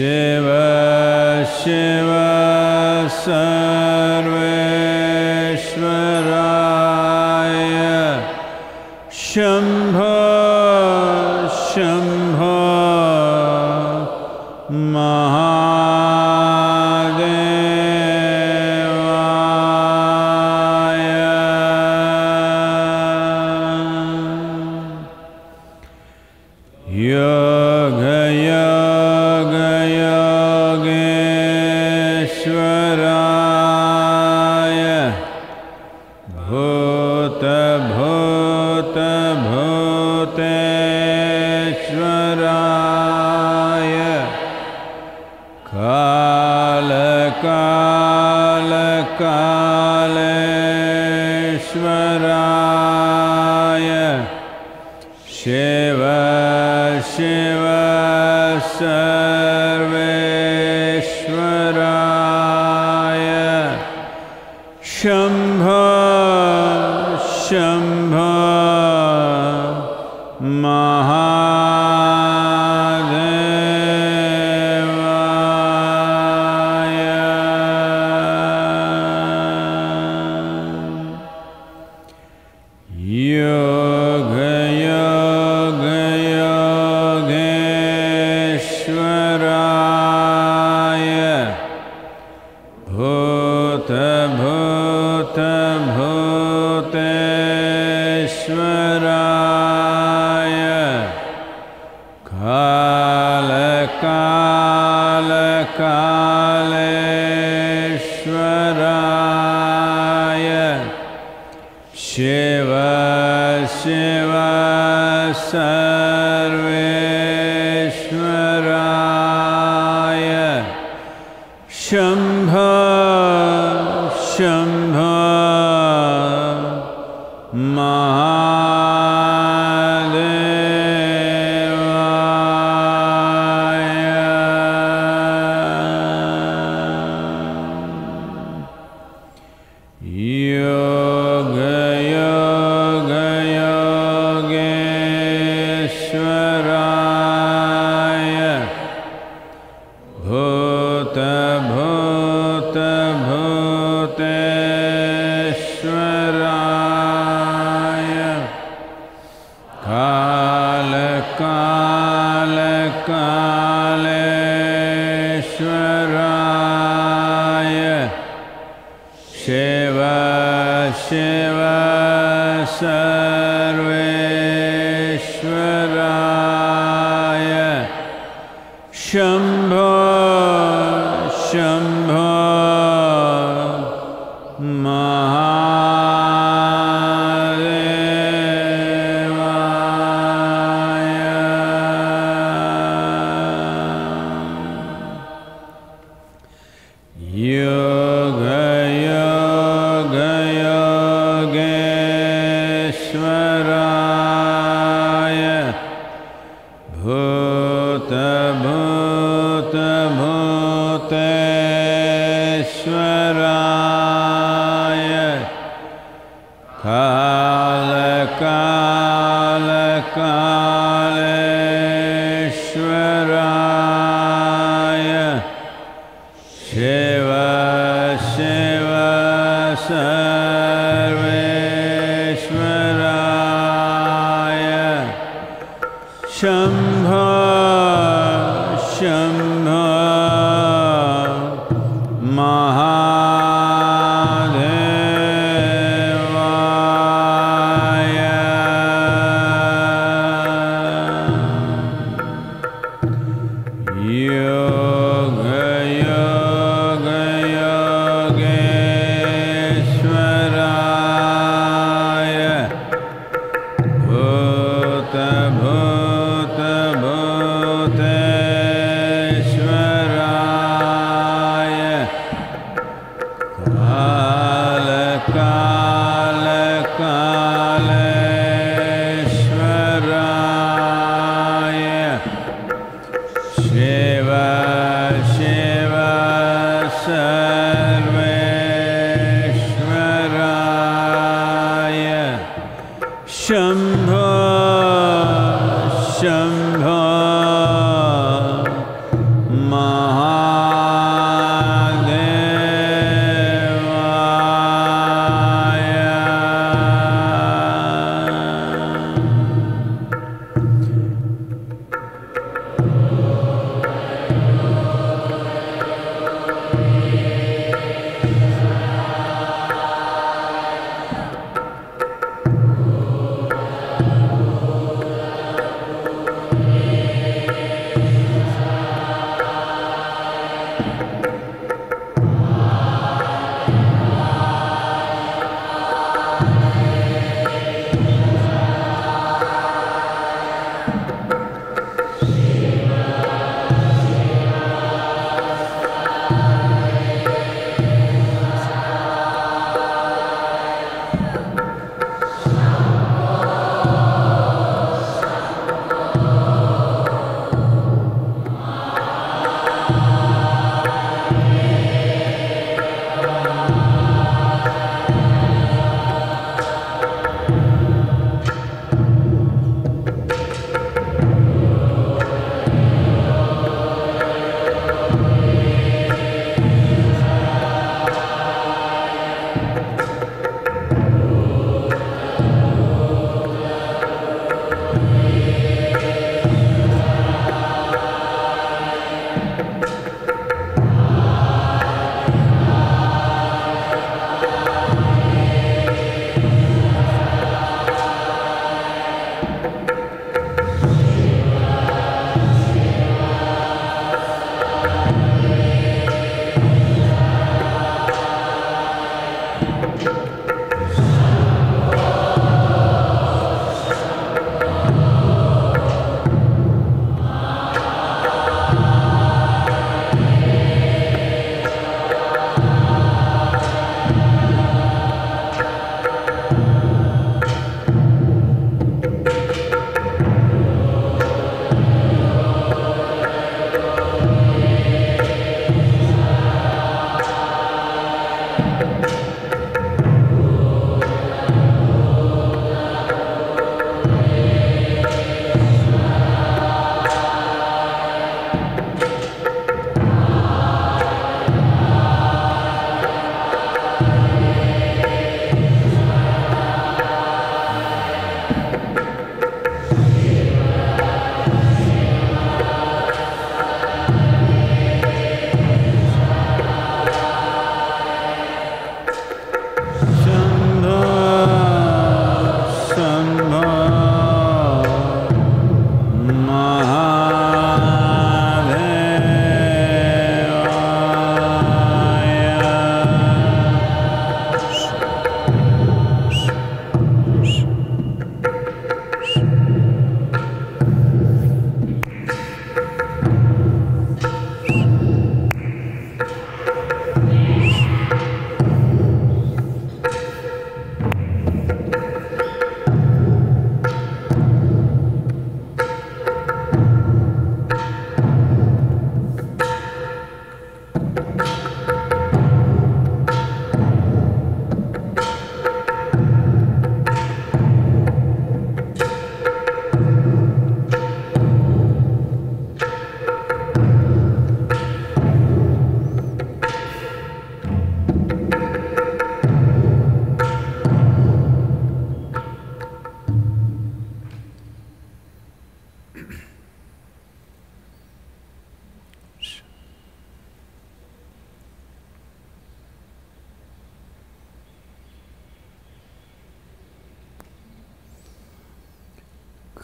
शिव शिवश्वराय शम् السَّاعَةِ say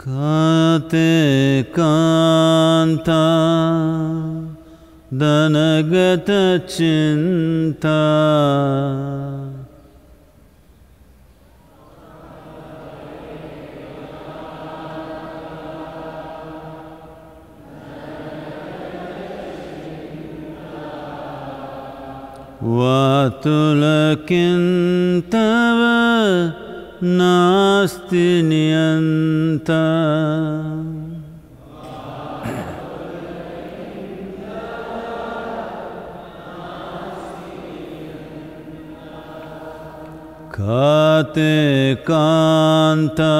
ಕಾತೆ ಕಾಂತ ದನಗತ ಚಿಂತ ವಾತುಲಕ್ಕಿಂತವ नास्ति नियन्ता काते कान्ता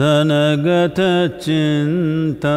धनगतचिन्ता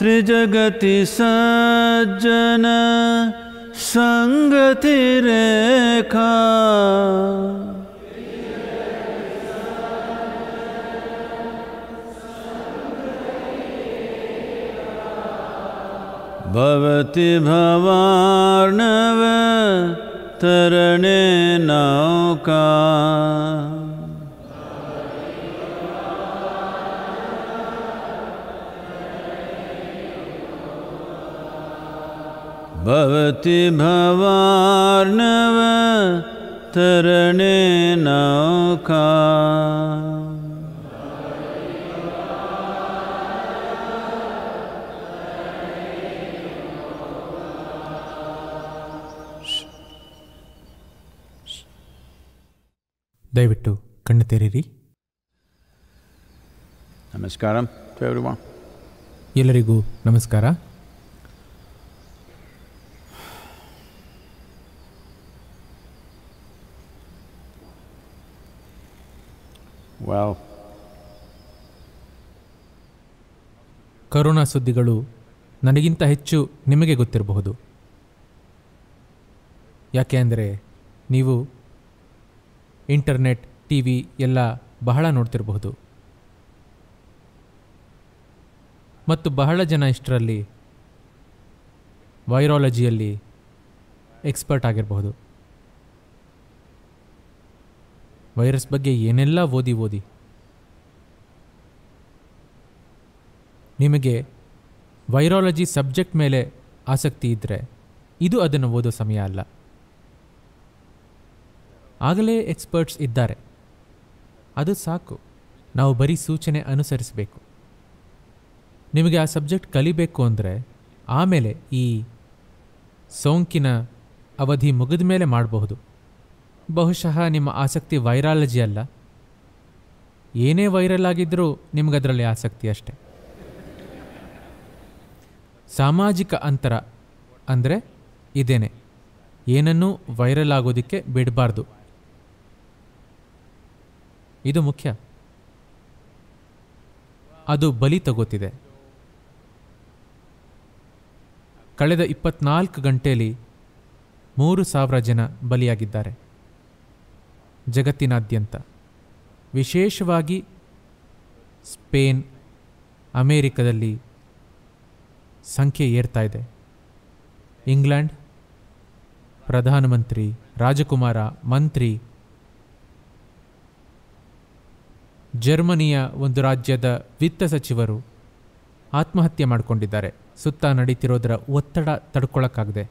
त्रिजगति सज्जन सङ्गतिरेखा भवति तरणे नौका भवति भवार्णव तरणे नौका ದಯವಿಟ್ಟು ಕಣ್ಣು ತೆರೀರಿ ನಮಸ್ಕಾರ ಎಲ್ಲರಿಗೂ ನಮಸ್ಕಾರ ಕರೋನಾ ಸುದ್ದಿಗಳು ನನಗಿಂತ ಹೆಚ್ಚು ನಿಮಗೆ ಗೊತ್ತಿರಬಹುದು ಯಾಕೆ ಅಂದರೆ ನೀವು ಇಂಟರ್ನೆಟ್ ಟಿ ವಿ ಎಲ್ಲ ಬಹಳ ನೋಡ್ತಿರಬಹುದು ಮತ್ತು ಬಹಳ ಜನ ಇಷ್ಟರಲ್ಲಿ ವೈರಾಲಜಿಯಲ್ಲಿ ಎಕ್ಸ್ಪರ್ಟ್ ಆಗಿರಬಹುದು ವೈರಸ್ ಬಗ್ಗೆ ಏನೆಲ್ಲ ಓದಿ ಓದಿ ನಿಮಗೆ ವೈರಾಲಜಿ ಸಬ್ಜೆಕ್ಟ್ ಮೇಲೆ ಆಸಕ್ತಿ ಇದ್ದರೆ ಇದು ಅದನ್ನು ಓದೋ ಸಮಯ ಅಲ್ಲ ಆಗಲೇ ಎಕ್ಸ್ಪರ್ಟ್ಸ್ ಇದ್ದಾರೆ ಅದು ಸಾಕು ನಾವು ಬರೀ ಸೂಚನೆ ಅನುಸರಿಸಬೇಕು ನಿಮಗೆ ಆ ಸಬ್ಜೆಕ್ಟ್ ಕಲಿಬೇಕು ಅಂದರೆ ಆಮೇಲೆ ಈ ಸೋಂಕಿನ ಅವಧಿ ಮುಗಿದ ಮೇಲೆ ಮಾಡಬಹುದು ಬಹುಶಃ ನಿಮ್ಮ ಆಸಕ್ತಿ ವೈರಾಲಜಿ ಅಲ್ಲ ಏನೇ ವೈರಲ್ ಆಗಿದ್ದರೂ ನಿಮಗದರಲ್ಲಿ ಆಸಕ್ತಿ ಅಷ್ಟೆ ಸಾಮಾಜಿಕ ಅಂತರ ಅಂದರೆ ಇದೇನೆ ಏನನ್ನೂ ವೈರಲ್ ಆಗೋದಕ್ಕೆ ಬಿಡಬಾರ್ದು ಇದು ಮುಖ್ಯ ಅದು ಬಲಿ ತಗೋತಿದೆ ಕಳೆದ ಇಪ್ಪತ್ನಾಲ್ಕು ಗಂಟೆಯಲ್ಲಿ ಮೂರು ಸಾವಿರ ಜನ ಬಲಿಯಾಗಿದ್ದಾರೆ ಜಗತ್ತಿನಾದ್ಯಂತ ವಿಶೇಷವಾಗಿ ಸ್ಪೇನ್ ಅಮೇರಿಕದಲ್ಲಿ ಸಂಖ್ಯೆ ಏರ್ತಾ ಇದೆ ಇಂಗ್ಲೆಂಡ್ ಪ್ರಧಾನಮಂತ್ರಿ ರಾಜಕುಮಾರ ಮಂತ್ರಿ ಜರ್ಮನಿಯ ಒಂದು ರಾಜ್ಯದ ವಿತ್ತ ಸಚಿವರು ಆತ್ಮಹತ್ಯೆ ಮಾಡಿಕೊಂಡಿದ್ದಾರೆ ಸುತ್ತ ನಡೀತಿರೋದರ ಒತ್ತಡ ತಡ್ಕೊಳ್ಳೋಕ್ಕಾಗದೆ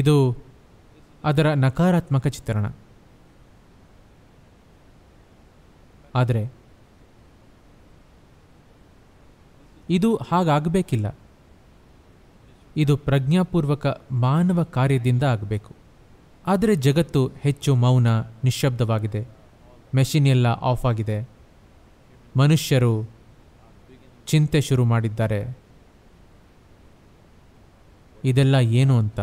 ಇದು ಅದರ ನಕಾರಾತ್ಮಕ ಚಿತ್ರಣ ಆದರೆ ಇದು ಹಾಗಾಗಬೇಕಿಲ್ಲ ಇದು ಪ್ರಜ್ಞಾಪೂರ್ವಕ ಮಾನವ ಕಾರ್ಯದಿಂದ ಆಗಬೇಕು ಆದರೆ ಜಗತ್ತು ಹೆಚ್ಚು ಮೌನ ನಿಶ್ಶಬ್ದವಾಗಿದೆ ಮೆಷಿನ್ ಎಲ್ಲ ಆಫ್ ಆಗಿದೆ ಮನುಷ್ಯರು ಚಿಂತೆ ಶುರು ಮಾಡಿದ್ದಾರೆ ಇದೆಲ್ಲ ಏನು ಅಂತ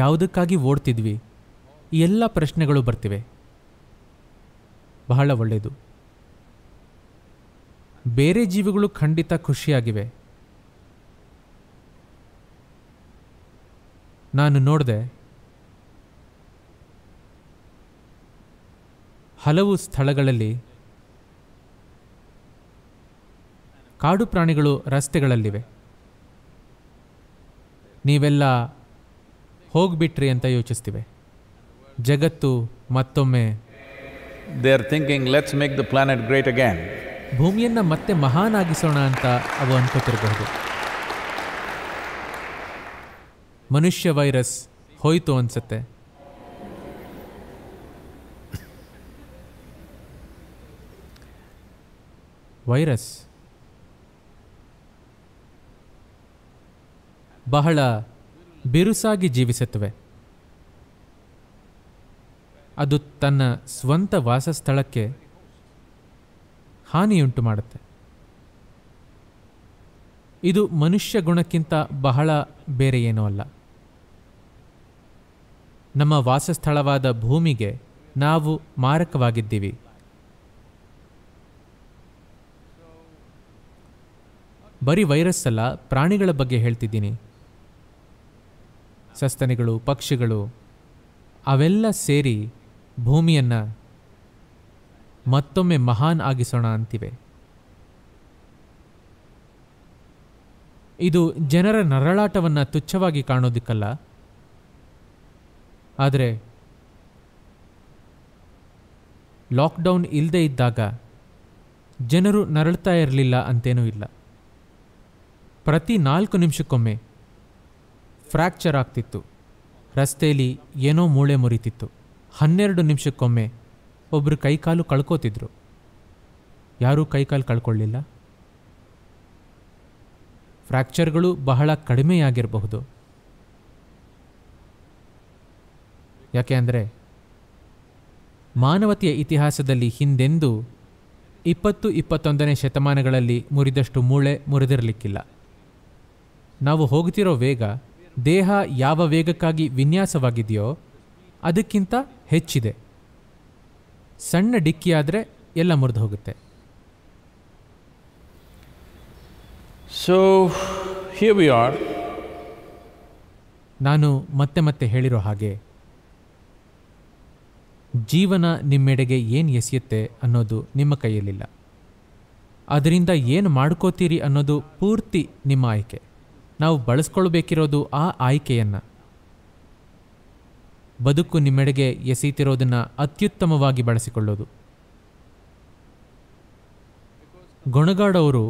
ಯಾವುದಕ್ಕಾಗಿ ಓಡ್ತಿದ್ವಿ ಈ ಎಲ್ಲ ಪ್ರಶ್ನೆಗಳು ಬರ್ತಿವೆ ಬಹಳ ಒಳ್ಳೆಯದು ಬೇರೆ ಜೀವಿಗಳು ಖಂಡಿತ ಖುಷಿಯಾಗಿವೆ ನಾನು ನೋಡಿದೆ ಹಲವು ಸ್ಥಳಗಳಲ್ಲಿ ಕಾಡು ಪ್ರಾಣಿಗಳು ರಸ್ತೆಗಳಲ್ಲಿವೆ ನೀವೆಲ್ಲ ಹೋಗ್ಬಿಟ್ರಿ ಅಂತ ಯೋಚಿಸ್ತೀವಿ ಜಗತ್ತು ಮತ್ತೊಮ್ಮೆ they are thinking let's make the planet great again ಭೂಮಿಯನ್ನು ಮತ್ತೆ ಮಹಾನ್ ಆಗಿಸೋಣ ಅಂತ ಅವು ಅನ್ಕೋತಿರಬಹುದು ಮನುಷ್ಯ ವೈರಸ್ ಹೋಯ್ತು ಅನ್ಸುತ್ತೆ ವೈರಸ್ ಬಹಳ ಬಿರುಸಾಗಿ ಜೀವಿಸುತ್ತವೆ ಅದು ತನ್ನ ಸ್ವಂತ ವಾಸಸ್ಥಳಕ್ಕೆ ಹಾನಿಯುಂಟು ಮಾಡುತ್ತೆ ಇದು ಮನುಷ್ಯ ಗುಣಕ್ಕಿಂತ ಬಹಳ ಬೇರೆ ಏನೂ ಅಲ್ಲ ನಮ್ಮ ವಾಸಸ್ಥಳವಾದ ಭೂಮಿಗೆ ನಾವು ಮಾರಕವಾಗಿದ್ದೀವಿ ಬರೀ ವೈರಸ್ ಅಲ್ಲ ಪ್ರಾಣಿಗಳ ಬಗ್ಗೆ ಹೇಳ್ತಿದ್ದೀನಿ ಸಸ್ತನಿಗಳು ಪಕ್ಷಿಗಳು ಅವೆಲ್ಲ ಸೇರಿ ಭೂಮಿಯನ್ನು ಮತ್ತೊಮ್ಮೆ ಮಹಾನ್ ಆಗಿಸೋಣ ಅಂತಿವೆ ಇದು ಜನರ ನರಳಾಟವನ್ನು ತುಚ್ಛವಾಗಿ ಕಾಣೋದಿಕ್ಕಲ್ಲ ಆದರೆ ಲಾಕ್ಡೌನ್ ಇಲ್ಲದೇ ಇದ್ದಾಗ ಜನರು ನರಳ್ತಾ ಇರಲಿಲ್ಲ ಅಂತೇನೂ ಇಲ್ಲ ಪ್ರತಿ ನಾಲ್ಕು ನಿಮಿಷಕ್ಕೊಮ್ಮೆ ಫ್ರ್ಯಾಕ್ಚರ್ ಆಗ್ತಿತ್ತು ರಸ್ತೆಯಲ್ಲಿ ಏನೋ ಮೂಳೆ ಮುರಿತಿತ್ತು ಹನ್ನೆರಡು ನಿಮಿಷಕ್ಕೊಮ್ಮೆ ಒಬ್ಬರು ಕೈಕಾಲು ಕಳ್ಕೋತಿದ್ರು ಯಾರೂ ಕೈಕಾಲು ಕಳ್ಕೊಳ್ಳಿಲ್ಲ ಫ್ರ್ಯಾಕ್ಚರ್ಗಳು ಬಹಳ ಕಡಿಮೆಯಾಗಿರಬಹುದು ಯಾಕೆ ಅಂದರೆ ಮಾನವತೆಯ ಇತಿಹಾಸದಲ್ಲಿ ಹಿಂದೆಂದೂ ಇಪ್ಪತ್ತು ಇಪ್ಪತ್ತೊಂದನೇ ಶತಮಾನಗಳಲ್ಲಿ ಮುರಿದಷ್ಟು ಮೂಳೆ ಮುರಿದಿರಲಿಕ್ಕಿಲ್ಲ ನಾವು ಹೋಗ್ತಿರೋ ವೇಗ ದೇಹ ಯಾವ ವೇಗಕ್ಕಾಗಿ ವಿನ್ಯಾಸವಾಗಿದೆಯೋ ಅದಕ್ಕಿಂತ ಹೆಚ್ಚಿದೆ ಸಣ್ಣ ಡಿಕ್ಕಿಯಾದರೆ ಎಲ್ಲ ಮುರಿದು ಹೋಗುತ್ತೆ ಸೊ ಹಿಯರ್ ವಿ ಆರ್ ನಾನು ಮತ್ತೆ ಮತ್ತೆ ಹೇಳಿರೋ ಹಾಗೆ ಜೀವನ ನಿಮ್ಮೆಡೆಗೆ ಏನು ಎಸೆಯುತ್ತೆ ಅನ್ನೋದು ನಿಮ್ಮ ಕೈಯಲ್ಲಿಲ್ಲ ಅದರಿಂದ ಏನು ಮಾಡ್ಕೋತೀರಿ ಅನ್ನೋದು ಪೂರ್ತಿ ನಿಮ್ಮ ಆಯ್ಕೆ ನಾವು ಬಳಸ್ಕೊಳ್ಬೇಕಿರೋದು ಆ ಆಯ್ಕೆಯನ್ನು ಬದುಕು ನಿಮ್ಮೆಡೆಗೆ ಎಸೆಯುತ್ತಿರೋದನ್ನು ಅತ್ಯುತ್ತಮವಾಗಿ ಬಳಸಿಕೊಳ್ಳೋದು ಗೊಣಗಾಡೋರು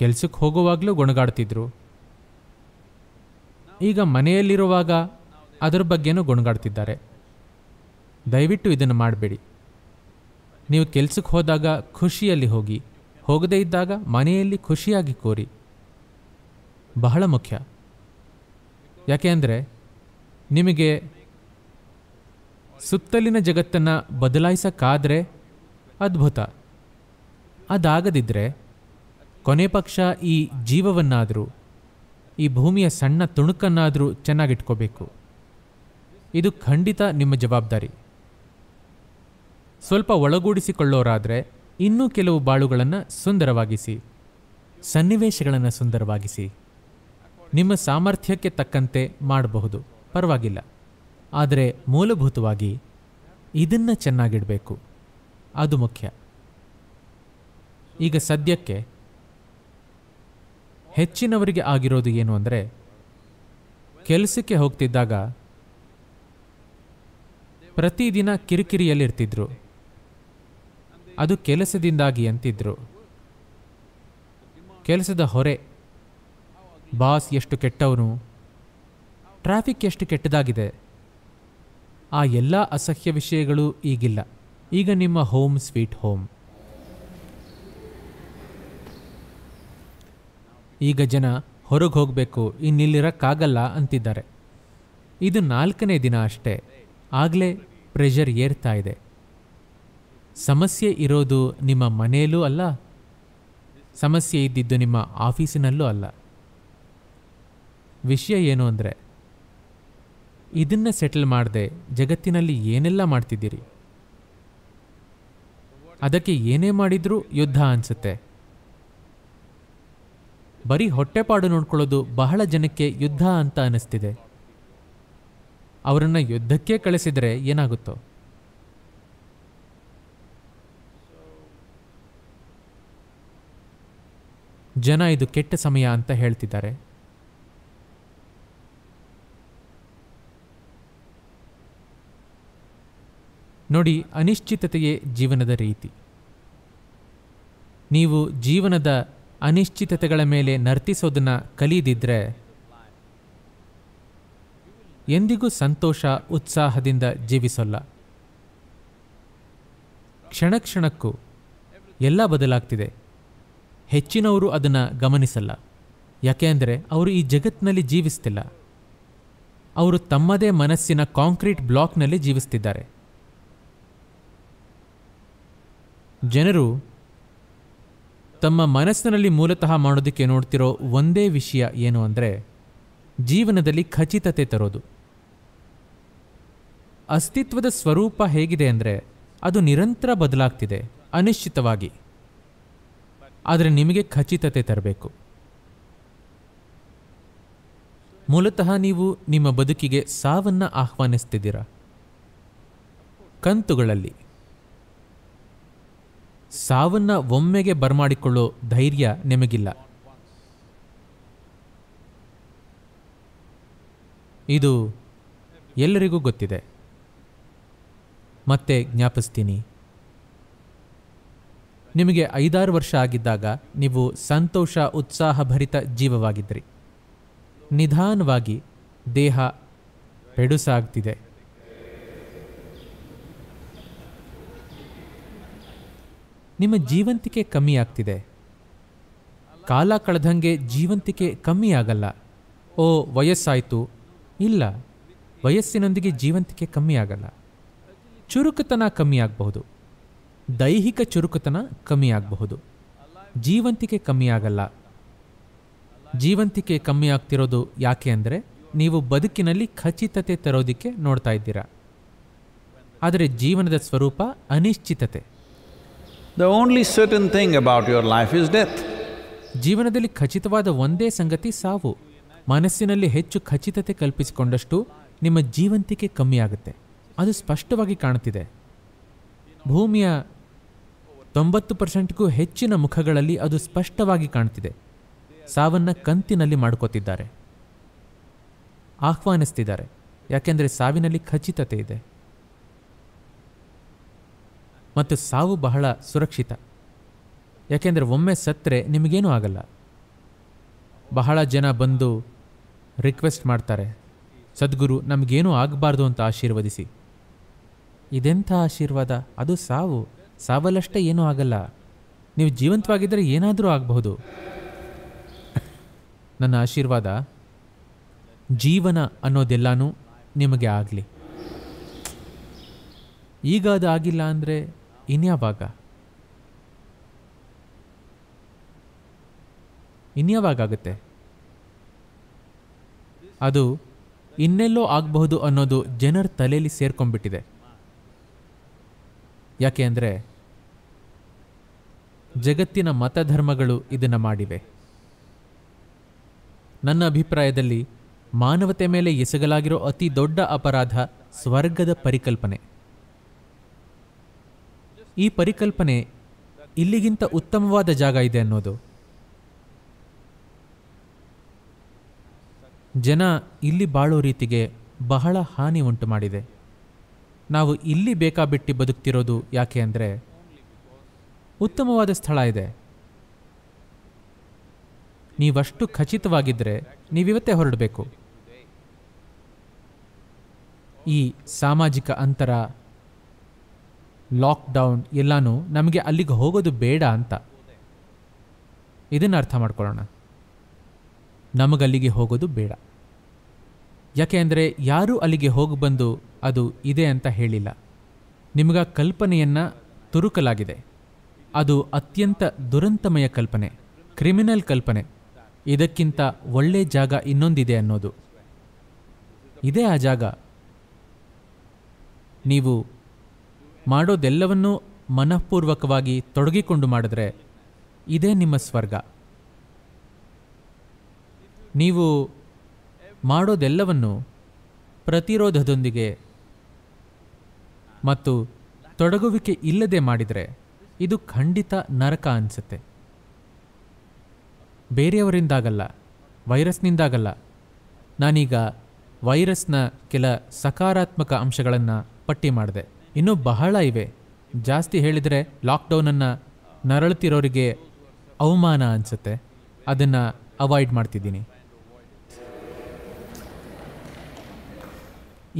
ಕೆಲಸಕ್ಕೆ ಹೋಗುವಾಗಲೂ ಗೊಣಗಾಡ್ತಿದ್ರು ಈಗ ಮನೆಯಲ್ಲಿರುವಾಗ ಅದರ ಬಗ್ಗೆನೂ ಗೊಣಗಾಡ್ತಿದ್ದಾರೆ ದಯವಿಟ್ಟು ಇದನ್ನು ಮಾಡಬೇಡಿ ನೀವು ಕೆಲಸಕ್ಕೆ ಹೋದಾಗ ಖುಷಿಯಲ್ಲಿ ಹೋಗಿ ಹೋಗದೇ ಇದ್ದಾಗ ಮನೆಯಲ್ಲಿ ಖುಷಿಯಾಗಿ ಕೋರಿ ಬಹಳ ಮುಖ್ಯ ಯಾಕೆ ಅಂದರೆ ನಿಮಗೆ ಸುತ್ತಲಿನ ಜಗತ್ತನ್ನು ಬದಲಾಯಿಸೋಕ್ಕಾದರೆ ಅದ್ಭುತ ಅದಾಗದಿದ್ದರೆ ಕೊನೆ ಪಕ್ಷ ಈ ಜೀವವನ್ನಾದರೂ ಈ ಭೂಮಿಯ ಸಣ್ಣ ತುಣುಕನ್ನಾದರೂ ಚೆನ್ನಾಗಿಟ್ಕೋಬೇಕು ಇದು ಖಂಡಿತ ನಿಮ್ಮ ಜವಾಬ್ದಾರಿ ಸ್ವಲ್ಪ ಒಳಗೂಡಿಸಿಕೊಳ್ಳೋರಾದರೆ ಇನ್ನೂ ಕೆಲವು ಬಾಳುಗಳನ್ನು ಸುಂದರವಾಗಿಸಿ ಸನ್ನಿವೇಶಗಳನ್ನು ಸುಂದರವಾಗಿಸಿ ನಿಮ್ಮ ಸಾಮರ್ಥ್ಯಕ್ಕೆ ತಕ್ಕಂತೆ ಮಾಡಬಹುದು ಪರವಾಗಿಲ್ಲ ಆದರೆ ಮೂಲಭೂತವಾಗಿ ಇದನ್ನು ಚೆನ್ನಾಗಿಡಬೇಕು ಅದು ಮುಖ್ಯ ಈಗ ಸದ್ಯಕ್ಕೆ ಹೆಚ್ಚಿನವರಿಗೆ ಆಗಿರೋದು ಏನು ಅಂದರೆ ಕೆಲಸಕ್ಕೆ ಹೋಗ್ತಿದ್ದಾಗ ಪ್ರತಿದಿನ ಕಿರಿಕಿರಿಯಲ್ಲಿರ್ತಿದ್ರು ಅದು ಕೆಲಸದಿಂದಾಗಿ ಅಂತಿದ್ರು ಕೆಲಸದ ಹೊರೆ ಬಾಸ್ ಎಷ್ಟು ಕೆಟ್ಟವನು ಟ್ರಾಫಿಕ್ ಎಷ್ಟು ಕೆಟ್ಟದಾಗಿದೆ ಆ ಎಲ್ಲ ಅಸಹ್ಯ ವಿಷಯಗಳು ಈಗಿಲ್ಲ ಈಗ ನಿಮ್ಮ ಹೋಮ್ ಸ್ವೀಟ್ ಹೋಮ್ ಈಗ ಜನ ಹೊರಗೆ ಹೋಗಬೇಕು ಇನ್ನಿಲ್ಲಿರೋಕ್ಕಾಗಲ್ಲ ಅಂತಿದ್ದಾರೆ ಇದು ನಾಲ್ಕನೇ ದಿನ ಅಷ್ಟೇ ಆಗಲೇ ಪ್ರೆಷರ್ ಏರ್ತಾ ಇದೆ ಸಮಸ್ಯೆ ಇರೋದು ನಿಮ್ಮ ಮನೆಯಲ್ಲೂ ಅಲ್ಲ ಸಮಸ್ಯೆ ಇದ್ದಿದ್ದು ನಿಮ್ಮ ಆಫೀಸಿನಲ್ಲೂ ಅಲ್ಲ ವಿಷಯ ಏನು ಅಂದರೆ ಇದನ್ನು ಸೆಟಲ್ ಮಾಡದೆ ಜಗತ್ತಿನಲ್ಲಿ ಏನೆಲ್ಲ ಮಾಡ್ತಿದ್ದೀರಿ ಅದಕ್ಕೆ ಏನೇ ಮಾಡಿದರೂ ಯುದ್ಧ ಅನಿಸುತ್ತೆ ಬರೀ ಹೊಟ್ಟೆಪಾಡು ನೋಡ್ಕೊಳ್ಳೋದು ಬಹಳ ಜನಕ್ಕೆ ಯುದ್ಧ ಅಂತ ಅನ್ನಿಸ್ತಿದೆ ಅವರನ್ನು ಯುದ್ಧಕ್ಕೆ ಕಳಿಸಿದರೆ ಏನಾಗುತ್ತೋ ಜನ ಇದು ಕೆಟ್ಟ ಸಮಯ ಅಂತ ಹೇಳ್ತಿದ್ದಾರೆ ನೋಡಿ ಅನಿಶ್ಚಿತತೆಯೇ ಜೀವನದ ರೀತಿ ನೀವು ಜೀವನದ ಅನಿಶ್ಚಿತತೆಗಳ ಮೇಲೆ ನರ್ತಿಸೋದನ್ನು ಕಲಿಯದಿದ್ದರೆ ಎಂದಿಗೂ ಸಂತೋಷ ಉತ್ಸಾಹದಿಂದ ಜೀವಿಸೋಲ್ಲ ಕ್ಷಣ ಕ್ಷಣಕ್ಕೂ ಎಲ್ಲ ಬದಲಾಗ್ತಿದೆ ಹೆಚ್ಚಿನವರು ಅದನ್ನು ಗಮನಿಸಲ್ಲ ಯಾಕೆ ಅಂದರೆ ಅವರು ಈ ಜಗತ್ತಿನಲ್ಲಿ ಜೀವಿಸ್ತಿಲ್ಲ ಅವರು ತಮ್ಮದೇ ಮನಸ್ಸಿನ ಕಾಂಕ್ರೀಟ್ ಬ್ಲಾಕ್ನಲ್ಲಿ ಜೀವಿಸ್ತಿದ್ದಾರೆ ಜನರು ತಮ್ಮ ಮನಸ್ಸಿನಲ್ಲಿ ಮೂಲತಃ ಮಾಡೋದಕ್ಕೆ ನೋಡ್ತಿರೋ ಒಂದೇ ವಿಷಯ ಏನು ಅಂದರೆ ಜೀವನದಲ್ಲಿ ಖಚಿತತೆ ತರೋದು ಅಸ್ತಿತ್ವದ ಸ್ವರೂಪ ಹೇಗಿದೆ ಅಂದರೆ ಅದು ನಿರಂತರ ಬದಲಾಗ್ತಿದೆ ಅನಿಶ್ಚಿತವಾಗಿ ಆದರೆ ನಿಮಗೆ ಖಚಿತತೆ ತರಬೇಕು ಮೂಲತಃ ನೀವು ನಿಮ್ಮ ಬದುಕಿಗೆ ಸಾವನ್ನು ಆಹ್ವಾನಿಸ್ತಿದ್ದೀರಾ ಕಂತುಗಳಲ್ಲಿ ಸಾವನ್ನ ಒಮ್ಮೆಗೆ ಬರಮಾಡಿಕೊಳ್ಳೋ ಧೈರ್ಯ ನಿಮಗಿಲ್ಲ ಇದು ಎಲ್ಲರಿಗೂ ಗೊತ್ತಿದೆ ಮತ್ತೆ ಜ್ಞಾಪಿಸ್ತೀನಿ ನಿಮಗೆ ಐದಾರು ವರ್ಷ ಆಗಿದ್ದಾಗ ನೀವು ಸಂತೋಷ ಉತ್ಸಾಹಭರಿತ ಜೀವವಾಗಿದ್ರಿ ನಿಧಾನವಾಗಿ ದೇಹ ಪೆಡುಸಾಗ್ತಿದೆ ನಿಮ್ಮ ಜೀವಂತಿಕೆ ಕಮ್ಮಿ ಆಗ್ತಿದೆ ಕಾಲ ಕಳೆದಂಗೆ ಜೀವಂತಿಕೆ ಕಮ್ಮಿ ಆಗಲ್ಲ ಓ ವಯಸ್ಸಾಯಿತು ಇಲ್ಲ ವಯಸ್ಸಿನೊಂದಿಗೆ ಜೀವಂತಿಕೆ ಕಮ್ಮಿ ಆಗಲ್ಲ ಚುರುಕುತನ ಕಮ್ಮಿ ಆಗಬಹುದು ದೈಹಿಕ ಚುರುಕುತನ ಕಮ್ಮಿ ಆಗಬಹುದು ಜೀವಂತಿಕೆ ಕಮ್ಮಿ ಆಗಲ್ಲ ಜೀವಂತಿಕೆ ಕಮ್ಮಿ ಆಗ್ತಿರೋದು ಯಾಕೆ ಅಂದರೆ ನೀವು ಬದುಕಿನಲ್ಲಿ ಖಚಿತತೆ ತರೋದಕ್ಕೆ ನೋಡ್ತಾ ಇದ್ದೀರಾ ಆದರೆ ಜೀವನದ ಸ್ವರೂಪ ಅನಿಶ್ಚಿತತೆ The only certain thing about your life is death. ಜೀವನದಲ್ಲಿ ಖಚಿತವಾದ ಒಂದೇ ಸಂಗತಿ ಸಾವು ಮನಸ್ಸಿನಲ್ಲಿ ಹೆಚ್ಚು ಖಚಿತತೆ ಕಲ್ಪಿಸಿಕೊಂಡಷ್ಟು ನಿಮ್ಮ ಜೀವಂತಿಕೆ ಕಮ್ಮಿಯಾಗುತ್ತೆ ಅದು ಸ್ಪಷ್ಟವಾಗಿ ಕಾಣುತ್ತಿದೆ ಭೂಮಿಯ ತೊಂಬತ್ತು ಪರ್ಸೆಂಟ್ಗೂ ಹೆಚ್ಚಿನ ಮುಖಗಳಲ್ಲಿ ಅದು ಸ್ಪಷ್ಟವಾಗಿ ಕಾಣ್ತಿದೆ ಸಾವನ್ನು ಕಂತಿನಲ್ಲಿ ಮಾಡ್ಕೋತಿದ್ದಾರೆ ಆಹ್ವಾನಿಸ್ತಿದ್ದಾರೆ ಯಾಕೆಂದರೆ ಸಾವಿನಲ್ಲಿ ಖಚಿತತೆ ಇದೆ ಮತ್ತು ಸಾವು ಬಹಳ ಸುರಕ್ಷಿತ ಯಾಕೆಂದರೆ ಒಮ್ಮೆ ಸತ್ತರೆ ನಿಮಗೇನೂ ಆಗಲ್ಲ ಬಹಳ ಜನ ಬಂದು ರಿಕ್ವೆಸ್ಟ್ ಮಾಡ್ತಾರೆ ಸದ್ಗುರು ನಮಗೇನೂ ಆಗಬಾರ್ದು ಅಂತ ಆಶೀರ್ವದಿಸಿ ಇದೆಂಥ ಆಶೀರ್ವಾದ ಅದು ಸಾವು ಸಾವಲ್ಲಷ್ಟೇ ಏನೂ ಆಗಲ್ಲ ನೀವು ಜೀವಂತವಾಗಿದ್ದರೆ ಏನಾದರೂ ಆಗಬಹುದು ನನ್ನ ಆಶೀರ್ವಾದ ಜೀವನ ಅನ್ನೋದೆಲ್ಲನೂ ನಿಮಗೆ ಆಗಲಿ ಈಗ ಅದು ಆಗಿಲ್ಲ ಅಂದರೆ ಇನ್ಯಾವಾಗ ಆಗುತ್ತೆ ಅದು ಇನ್ನೆಲ್ಲೋ ಆಗಬಹುದು ಅನ್ನೋದು ಜನರ ತಲೆಯಲ್ಲಿ ಸೇರ್ಕೊಂಡ್ಬಿಟ್ಟಿದೆ ಯಾಕೆ ಅಂದರೆ ಜಗತ್ತಿನ ಮತಧರ್ಮಗಳು ಇದನ್ನು ಮಾಡಿವೆ ನನ್ನ ಅಭಿಪ್ರಾಯದಲ್ಲಿ ಮಾನವತೆ ಮೇಲೆ ಎಸಗಲಾಗಿರೋ ಅತಿ ದೊಡ್ಡ ಅಪರಾಧ ಸ್ವರ್ಗದ ಪರಿಕಲ್ಪನೆ ಈ ಪರಿಕಲ್ಪನೆ ಇಲ್ಲಿಗಿಂತ ಉತ್ತಮವಾದ ಜಾಗ ಇದೆ ಅನ್ನೋದು ಜನ ಇಲ್ಲಿ ಬಾಳೋ ರೀತಿಗೆ ಬಹಳ ಹಾನಿ ಉಂಟು ಮಾಡಿದೆ ನಾವು ಇಲ್ಲಿ ಬೇಕಾಬಿಟ್ಟು ಬದುಕ್ತಿರೋದು ಯಾಕೆ ಅಂದರೆ ಉತ್ತಮವಾದ ಸ್ಥಳ ಇದೆ ನೀವಷ್ಟು ಖಚಿತವಾಗಿದ್ದರೆ ನೀವಿವತ್ತೇ ಹೊರಡಬೇಕು ಈ ಸಾಮಾಜಿಕ ಅಂತರ ಲಾಕ್ಡೌನ್ ಎಲ್ಲನೂ ನಮಗೆ ಅಲ್ಲಿಗೆ ಹೋಗೋದು ಬೇಡ ಅಂತ ಇದನ್ನು ಅರ್ಥ ಮಾಡ್ಕೊಳ್ಳೋಣ ನಮಗಲ್ಲಿಗೆ ಹೋಗೋದು ಬೇಡ ಯಾಕೆ ಅಂದರೆ ಯಾರೂ ಅಲ್ಲಿಗೆ ಹೋಗಿ ಬಂದು ಅದು ಇದೆ ಅಂತ ಹೇಳಿಲ್ಲ ನಿಮಗೆ ಕಲ್ಪನೆಯನ್ನು ತುರುಕಲಾಗಿದೆ ಅದು ಅತ್ಯಂತ ದುರಂತಮಯ ಕಲ್ಪನೆ ಕ್ರಿಮಿನಲ್ ಕಲ್ಪನೆ ಇದಕ್ಕಿಂತ ಒಳ್ಳೆ ಜಾಗ ಇನ್ನೊಂದಿದೆ ಅನ್ನೋದು ಇದೇ ಆ ಜಾಗ ನೀವು ಮಾಡೋದೆಲ್ಲವನ್ನೂ ಮನಃಪೂರ್ವಕವಾಗಿ ತೊಡಗಿಕೊಂಡು ಮಾಡಿದ್ರೆ ಇದೇ ನಿಮ್ಮ ಸ್ವರ್ಗ ನೀವು ಮಾಡೋದೆಲ್ಲವನ್ನು ಪ್ರತಿರೋಧದೊಂದಿಗೆ ಮತ್ತು ತೊಡಗುವಿಕೆ ಇಲ್ಲದೆ ಮಾಡಿದರೆ ಇದು ಖಂಡಿತ ನರಕ ಅನಿಸುತ್ತೆ ಬೇರೆಯವರಿಂದಾಗಲ್ಲ ವೈರಸ್ನಿಂದಾಗಲ್ಲ ನಾನೀಗ ವೈರಸ್ನ ಕೆಲ ಸಕಾರಾತ್ಮಕ ಅಂಶಗಳನ್ನು ಪಟ್ಟಿ ಮಾಡಿದೆ ಇನ್ನೂ ಬಹಳ ಇವೆ ಜಾಸ್ತಿ ಹೇಳಿದರೆ ಲಾಕ್ಡೌನನ್ನು ನರಳುತ್ತಿರೋರಿಗೆ ಅವಮಾನ ಅನಿಸುತ್ತೆ ಅದನ್ನು ಅವಾಯ್ಡ್ ಮಾಡ್ತಿದ್ದೀನಿ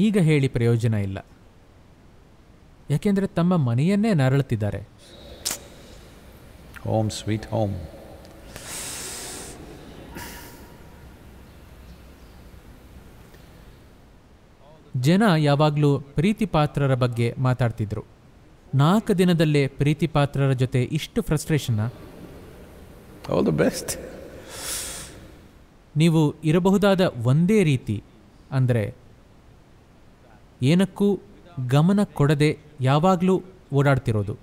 ಈಗ ಹೇಳಿ ಪ್ರಯೋಜನ ಇಲ್ಲ ಯಾಕೆಂದರೆ ತಮ್ಮ ಮನೆಯನ್ನೇ ನರಳುತ್ತಿದ್ದಾರೆ ಹೋಮ್ ಸ್ವೀಟ್ ಹೋಮ್ ಜನ ಯಾವಾಗಲೂ ಪ್ರೀತಿಪಾತ್ರರ ಬಗ್ಗೆ ಮಾತಾಡ್ತಿದ್ರು ನಾಲ್ಕು ದಿನದಲ್ಲೇ ಪ್ರೀತಿಪಾತ್ರರ ಜೊತೆ ಇಷ್ಟು ಫ್ರಸ್ಟ್ರೇಷನ್ನ ಬೆಸ್ಟ್ ನೀವು ಇರಬಹುದಾದ ಒಂದೇ ರೀತಿ ಅಂದರೆ ಏನಕ್ಕೂ ಗಮನ ಕೊಡದೆ ಯಾವಾಗಲೂ ಓಡಾಡ್ತಿರೋದು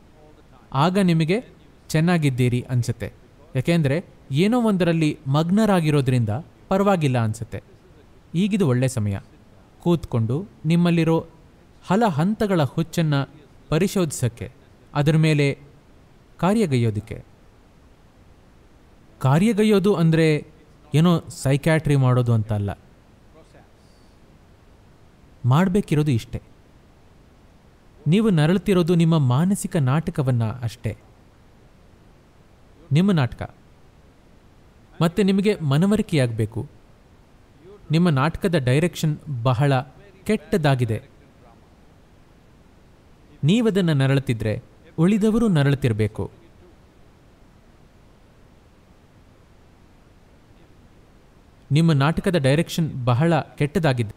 ಆಗ ನಿಮಗೆ ಚೆನ್ನಾಗಿದ್ದೀರಿ ಅನಿಸುತ್ತೆ ಯಾಕೆಂದರೆ ಏನೋ ಒಂದರಲ್ಲಿ ಮಗ್ನರಾಗಿರೋದ್ರಿಂದ ಪರವಾಗಿಲ್ಲ ಅನಿಸುತ್ತೆ ಈಗಿದು ಒಳ್ಳೆಯ ಸಮಯ ಕೂತ್ಕೊಂಡು ನಿಮ್ಮಲ್ಲಿರೋ ಹಲ ಹಂತಗಳ ಹುಚ್ಚನ್ನು ಪರಿಶೋಧಿಸೋಕ್ಕೆ ಅದರ ಮೇಲೆ ಕಾರ್ಯಗೈಯೋದಕ್ಕೆ ಕಾರ್ಯಗೈಯೋದು ಅಂದರೆ ಏನೋ ಸೈಕ್ಯಾಟ್ರಿ ಮಾಡೋದು ಅಂತ ಅಲ್ಲ ಮಾಡಬೇಕಿರೋದು ಇಷ್ಟೆ ನೀವು ನರಳುತ್ತಿರೋದು ನಿಮ್ಮ ಮಾನಸಿಕ ನಾಟಕವನ್ನು ಅಷ್ಟೇ ನಿಮ್ಮ ನಾಟಕ ಮತ್ತು ನಿಮಗೆ ಮನವರಿಕೆಯಾಗಬೇಕು ನಿಮ್ಮ ನಾಟಕದ ಡೈರೆಕ್ಷನ್ ಬಹಳ ಕೆಟ್ಟದಾಗಿದೆ ನೀವದನ್ನು ನರಳುತ್ತಿದ್ರೆ ಉಳಿದವರು ನರಳುತ್ತಿರಬೇಕು ನಿಮ್ಮ ನಾಟಕದ ಡೈರೆಕ್ಷನ್ ಬಹಳ ಕೆಟ್ಟದಾಗಿದೆ